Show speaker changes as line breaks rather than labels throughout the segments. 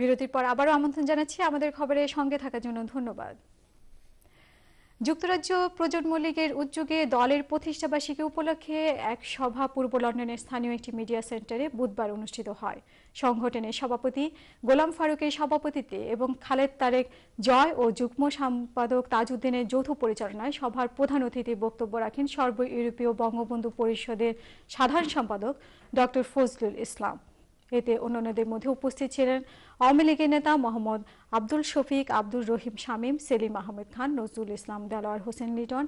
বিরতির পর আবারও আমন্ত্রণ জানাচ্ছি আমাদের খবরে সঙ্গে থাকার জন্য ধন্যবাদ যুক্তরাজ্য প্রজন্ম লীগের উদ্যোগে দলের প্রতিষ্ঠাবার্ষিকী উপলক্ষে এক সভা পূর্ব লন্ডনের স্থানীয় একটি মিডিয়া সেন্টারে বুধবার অনুষ্ঠিত হয় সংগঠনের সভাপতি গোলাম ফারুকের সভাপতিত্বে এবং খালেদ তারেক জয় ও যুগ্ম সম্পাদক তাজউদ্দিনের যৌথ পরিচালনায় সভার প্রধান অতিথি বক্তব্য রাখেন সর্ব ইউরোপীয় বঙ্গবন্ধু পরিষদের সাধারণ সম্পাদক ডক্টর ফজলুল ইসলাম এতে অন্যান্যদের মধ্যে উপস্থিত ছিলেন আওয়ামী লীগের নেতা মোহাম্মদ আব্দুল শফিক আব্দুল রহিম শামীম সেলিম আহমেদ খান নজরুল ইসলাম দেলোয়ার হোসেন লিটন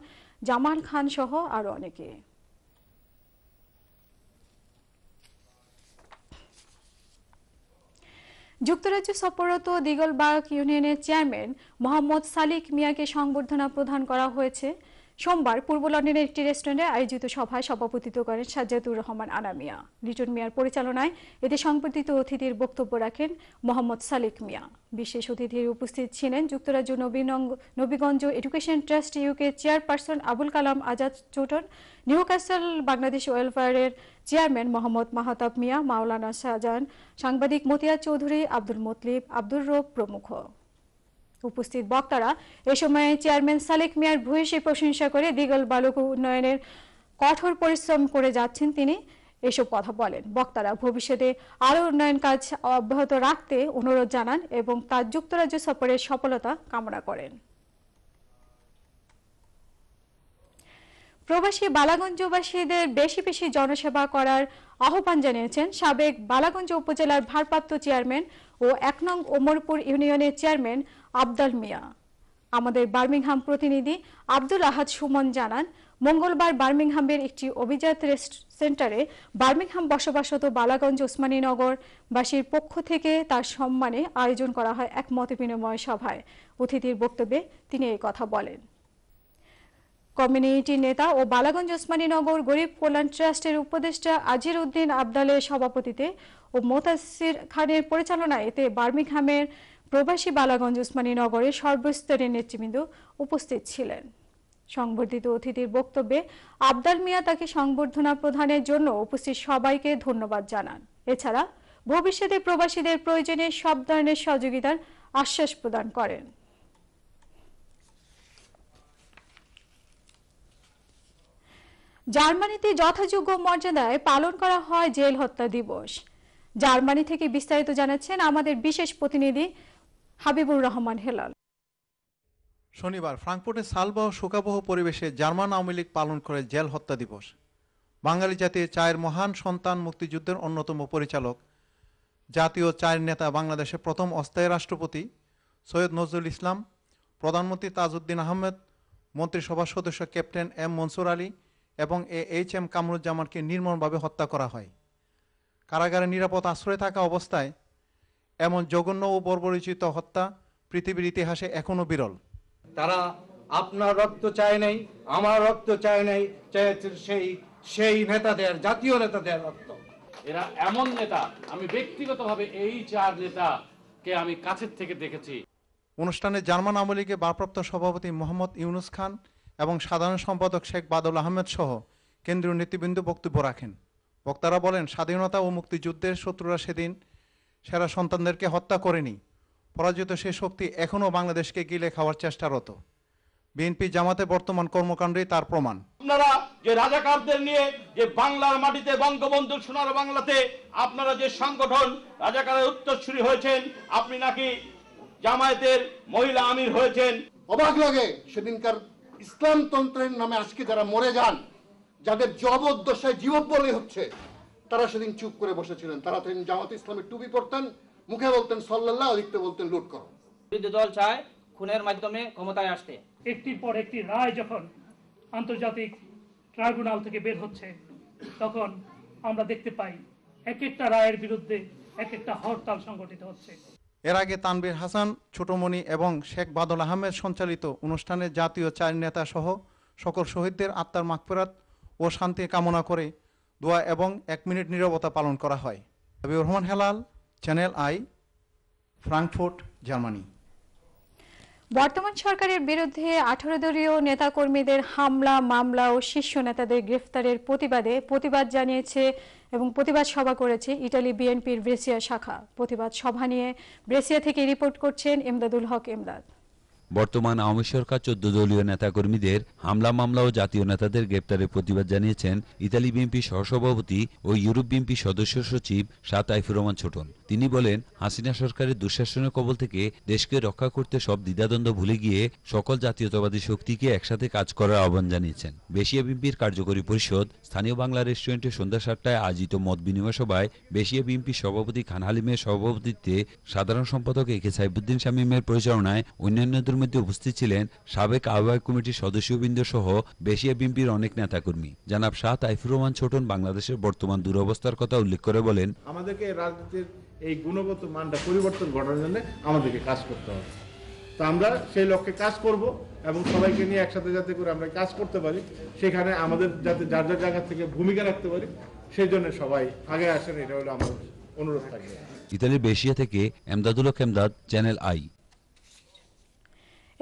জামাল খান সহ আরও অনেকে যুক্তরাজ্য সফররত দিগলবাগ ইউনিয়নের চেয়ারম্যান মোহাম্মদ সালিক মিয়াকে সংবর্ধনা প্রদান করা হয়েছে সোমবার পূর্ব লন্ডনের একটি রেস্টুরেন্টে আয়োজিত সভায় সভাপতিত্ব করেন সাজ্জাদুর রহমান আনামিয়া লিটন মিয়ার পরিচালনায় এতে সংবর্ধিত অতিথির বক্তব্য রাখেন মোহাম্মদ সালিক মিয়া বিশেষ অতিথির উপস্থিত ছিলেন যুক্তরাজ্য Nabiganj education trust UK chairperson Abul Kalam Azad চৌটন নিউ ক্যাসেল বাংলাদেশ ওয়েলফেয়ারের চেয়ারম্যান মোহাম্মদ মাহতাব মিয়া মাওলানা শাহজাহান সাংবাদিক মতিয়া চৌধুরী আব্দুল মতলিব আব্দুর রব প্রমুখ উপস্থিত বক্তারা এ সময় চেয়ারম্যান সালেক মিয়ার ভূয়সী প্রশংসা করে দিগল বালক উন্নয়নের কঠোর পরিশ্রম করে যাচ্ছেন তিনি এসব কথা বলেন বক্তারা ভবিষ্যতে আরও উন্নয়ন কাজ অব্যাহত রাখতে অনুরোধ জানান এবং তার যুক্তরাজ্য সফরের সফলতা কামনা করেন প্রবাসী বালাগঞ্জবাসীদের বেশি বেশি জনসেবা করার আহ্বান জানিয়েছেন সাবেক বালাগঞ্জ উপজেলার ভারপ্রাপ্ত চেয়ারম্যান ও এক নং ওমরপুর ইউনিয়নের চেয়ারম্যান আবদাল মিয়া আমাদের বার্মিংহাম প্রতিনিধি আব্দুল আহাদ সুমন জানান মঙ্গলবার বার্মিংহামের একটি অভিজাত রেস্ট সেন্টারে বার্মিংহাম বসবাসত বালাগঞ্জ ওসমানীনগর বাসীর পক্ষ থেকে তার সম্মানে আয়োজন করা হয় এক মতবিনিময় সভায় অতিথির বক্তব্যে তিনি এই কথা বলেন কমিউনিটি নেতা ও বালাগঞ্জ ওসমানীনগর গরিব কল্যাণ ট্রাস্টের উপদেষ্টা আজির উদ্দিন আবদালের সভাপতিতে ও মোতাসির খানের পরিচালনায় এতে বার্মিংহামের প্রবাসী বালাগঞ্জ ওসমানীনগরের সর্বস্তরের নেতৃবৃন্দ উপস্থিত ছিলেন সংবর্ধিত অতিথির বক্তব্যে আবদাল মিয়া তাকে সংবর্ধনা প্রদানের জন্য উপস্থিত সবাইকে ধন্যবাদ জানান এছাড়া ভবিষ্যতে প্রবাসীদের প্রয়োজনে সব ধরনের সহযোগিতার আশ্বাস প্রদান করেন জার্মানিতে যথাযোগ্য মর্যাদায় পালন করা হয় জেল হত্যা দিবস জার্মানি থেকে বিস্তারিত জানাচ্ছেন আমাদের বিশেষ প্রতিনিধি হাবিবুর রহমান হেলাল
শনিবার ফ্রাঙ্কফুর্টে সালবাহ শোকাবহ পরিবেশে জার্মান আওয়ামী লীগ পালন করে জেল হত্যা দিবস বাঙালি জাতির চায়ের মহান সন্তান মুক্তিযুদ্ধের অন্যতম পরিচালক জাতীয় চায়ের নেতা বাংলাদেশের প্রথম অস্থায়ী রাষ্ট্রপতি সৈয়দ নজরুল ইসলাম প্রধানমন্ত্রী তাজউদ্দিন আহমেদ মন্ত্রিসভার সদস্য ক্যাপ্টেন এম মনসুর আলী এবং এ এইচ এম কামরুজ্জামানকে নির্মমভাবে হত্যা করা হয় কারাগারে নিরাপদ আশ্রয়ে থাকা অবস্থায় এমন জঘন্য ও বর্বরিচিত হত্যা পৃথিবীর ইতিহাসে এখনও বিরল তারা আপনার রক্ত চায় নাই আমার রক্ত চায় নাই সেই সেই নেতাদের জাতীয় নেতাদের রক্ত এরা এমন নেতা আমি ব্যক্তিগতভাবে এই চার নেতাকে আমি কাছের থেকে দেখেছি অনুষ্ঠানে জার্মান আওয়ামী লীগের ভারপ্রাপ্ত সভাপতি মোহাম্মদ ইউনুস খান এবং সাধারণ সম্পাদক শেখ বাদল আহমেদ সহ কেন্দ্রীয় নেতৃবৃন্দ বক্তব্য রাখেন বক্তারা বলেন স্বাধীনতা ও মুক্তিযুদ্ধের শত্রুরা সেদিন সেরা সন্তানদেরকে হত্যা করেনি পরাজিত সে শক্তি এখনও বাংলাদেশকে গিলে খাওয়ার চেষ্টারত বিএনপি জামাতে বর্তমান কর্মকাণ্ডই তার প্রমাণ আপনারা যে রাজাকারদের নিয়ে যে বাংলার মাটিতে বঙ্গবন্ধু সোনার বাংলাতে আপনারা যে সংগঠন রাজাকারের উত্তরসূরি হয়েছেন আপনি নাকি জামায়াতের মহিলা আমির হয়েছেন অবাক লাগে সেদিনকার ইসলামতন্ত্রের নামে আজকে যারা মরে যান যাদের জবদ্দশায় জীববলি হচ্ছে তারা সেদিন চুপ করে বসেছিলেন তারা সেদিন জামাত ইসলামের টুপি পরতেন মুখে বলতেন সল্লাল্লাহ লিখতে বলতেন লুট করো বিরোধী দল চায় খুনের মাধ্যমে ক্ষমতায় আসতে একটির পর একটি রায় যখন আন্তর্জাতিক ট্রাইব্যুনাল থেকে বের হচ্ছে তখন আমরা দেখতে পাই এক একটা রায়ের বিরুদ্ধে এক একটা হরতাল সংগঠিত হচ্ছে এর আগে তানবীর হাসান ছোটমণি এবং শেখ বাদল আহমেদ সঞ্চালিত অনুষ্ঠানে জাতীয় চার নেতা সহ সকল শহীদদের আত্মার মাগফেরাত ও শান্তি কামনা করে দোয়া এবং এক মিনিট নিরবতা পালন করা হয় Rahman Helal channel I Frankfurt Germany
বর্তমান সরকারের বিরুদ্ধে আঠারো দলীয় নেতাকর্মীদের হামলা মামলা ও শীর্ষ নেতাদের গ্রেফতারের প্রতিবাদে প্রতিবাদ জানিয়েছে এবং প্রতিবাদ সভা করেছে ইটালি বিএনপির ব্রেসিয়া শাখা প্রতিবাদ সভা নিয়ে ব্রেসিয়া থেকে রিপোর্ট করছেন এমদাদুল হক এমদাদ
বর্তমান আওয়ামী সরকার চোদ্দ দলীয় নেতাকর্মীদের হামলা মামলা ও জাতীয় নেতাদের গ্রেপ্তারের প্রতিবাদ জানিয়েছেন ইতালি বিএনপি সহসভাপতি ও ইউরোপ বিএনপি সদস্য সচিব সাত আইফুর রহমান ছোটন তিনি বলেন হাসিনা সরকারের দুঃশাসনের কবল থেকে দেশকে রক্ষা করতে সব দ্বিধাদ্বন্দ্ব ভুলে গিয়ে সকল জাতীয়তাবাদী শক্তিকে একসাথে কাজ করার আহ্বান জানিয়েছেন বেশিয়া বিএনপির কার্যকরী পরিষদ স্থানীয় বাংলা রেস্টুরেন্টে সন্ধ্যা সাতটায় আয়োজিত মত বিনিময় সভায় বেশিয়া বিএনপির সভাপতি খান হালিমের সভাপতিত্বে সাধারণ সম্পাদক এ কে সাইবুদ্দিন পরিচালনায় অন্যান্যদের মধ্যে উপস্থিত ছিলেন সাবেক আহ্বায়ক কমিটির সদস্যবৃন্দ সহ বেশিয়া বিএনপির অনেক নেতাকর্মী জানাব শাহ তাইফুর রহমান ছোটন বাংলাদেশের বর্তমান দুরবস্থার কথা উল্লেখ করে বলেন আমাদেরকে রাজনীতির এই গুণগত মানটা পরিবর্তন ঘটানোর জন্য আমাদেরকে কাজ করতে হবে তো আমরা সেই লক্ষ্যে কাজ করব এবং সবাইকে নিয়ে একসাথে যাতে করে আমরা কাজ করতে পারি সেখানে আমাদের যাতে যার যার জায়গা থেকে ভূমিকা রাখতে পারি সেই জন্য সবাই আগে আসেন এটা হলো আমার অনুরোধ থাকবে ইতালির বেশিয়া থেকে এমদাদুল কেমদাদ চ্যানেল আই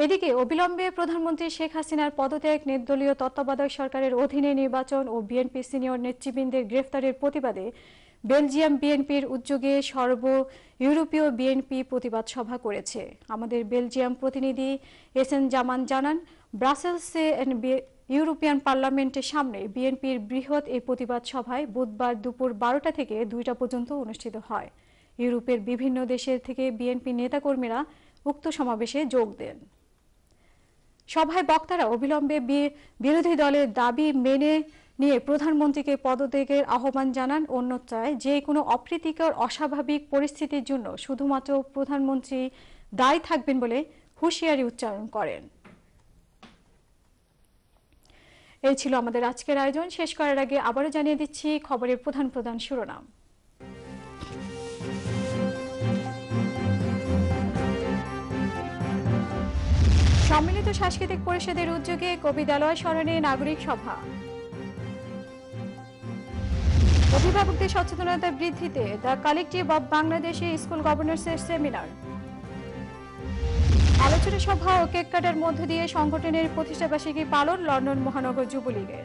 এদিকে অবিলম্বে প্রধানমন্ত্রী শেখ হাসিনার পদত্যাগ নির্দলীয় তত্ত্বাবধায়ক সরকারের অধীনে নির্বাচন ও বিএনপি সিনিয়র নেতৃবৃন্দের গ্রেফতারের প্রতিবাদে বেলজিয়াম বিএনপির উদ্যোগে সর্ব ইউরোপীয় বিএনপি প্রতিবাদ সভা করেছে আমাদের বেলজিয়াম প্রতিনিধি এস এন জামান জানান ব্রাসেলসে ইউরোপিয়ান পার্লামেন্টের সামনে বিএনপির বৃহৎ এই প্রতিবাদ সভায় বুধবার দুপুর বারোটা থেকে দুইটা পর্যন্ত অনুষ্ঠিত হয় ইউরোপের বিভিন্ন দেশের থেকে বিএনপি নেতাকর্মীরা উক্ত সমাবেশে যোগ দেন সভায় বক্তারা অবিলম্বে বিরোধী দলের দাবি মেনে নিয়ে প্রধানমন্ত্রীকে পদত্যাগের আহ্বান জানান অন্যত্রায় যে কোনো অপ্রীতিকর অস্বাভাবিক পরিস্থিতির জন্য শুধুমাত্র প্রধানমন্ত্রী দায়ী থাকবেন বলে হুঁশিয়ারি উচ্চারণ করেন এই ছিল আমাদের আজকের আয়োজন শেষ করার আগে আবারও জানিয়ে দিচ্ছি খবরের প্রধান প্রধান শিরোনাম সম্মিলিত সাংস্কৃতিক পরিষদের উদ্যোগে কবিদালয় স্মরণে নাগরিক সভা অভিভাবকদের সচেতনতা বৃদ্ধিতে দ্য কালেকটিভ অব বাংলাদেশে স্কুল গভর্নেন্সের সেমিনার আলোচনা সভা ও কেক কাটার মধ্য দিয়ে সংগঠনের প্রতিষ্ঠাবার্ষিকী পালন লন্ডন মহানগর যুবলীগের